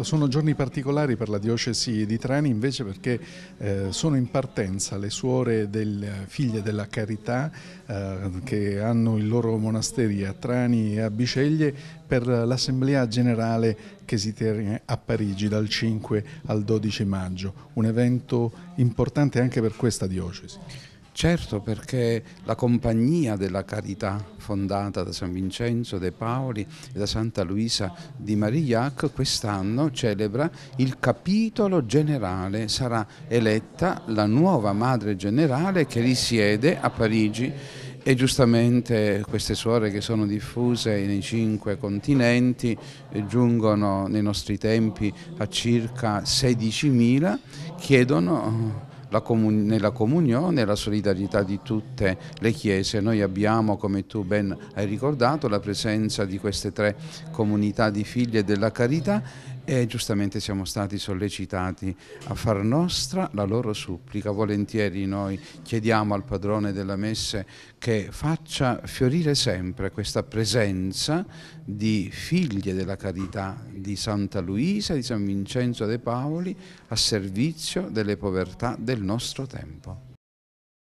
Sono giorni particolari per la diocesi di Trani invece perché eh, sono in partenza le suore del Figlie della Carità eh, che hanno il loro monasteri a Trani e a Biceglie per l'Assemblea Generale che si tiene a Parigi dal 5 al 12 maggio, un evento importante anche per questa diocesi. Certo, perché la compagnia della carità fondata da San Vincenzo De Paoli e da Santa Luisa di Marillac quest'anno celebra il capitolo generale. Sarà eletta la nuova madre generale che risiede a Parigi e giustamente queste suore che sono diffuse nei cinque continenti eh, giungono nei nostri tempi a circa 16.000, chiedono comun nella comunione e la solidarietà di tutte le chiese. Noi abbiamo, come tu ben hai ricordato, la presenza di queste tre comunità di figlie della carità e giustamente siamo stati sollecitati a far nostra la loro supplica. Volentieri noi chiediamo al padrone della messe che faccia fiorire sempre questa presenza di figlie della carità di Santa Luisa, di San Vincenzo de Paoli, a servizio delle povertà del nostro tempo.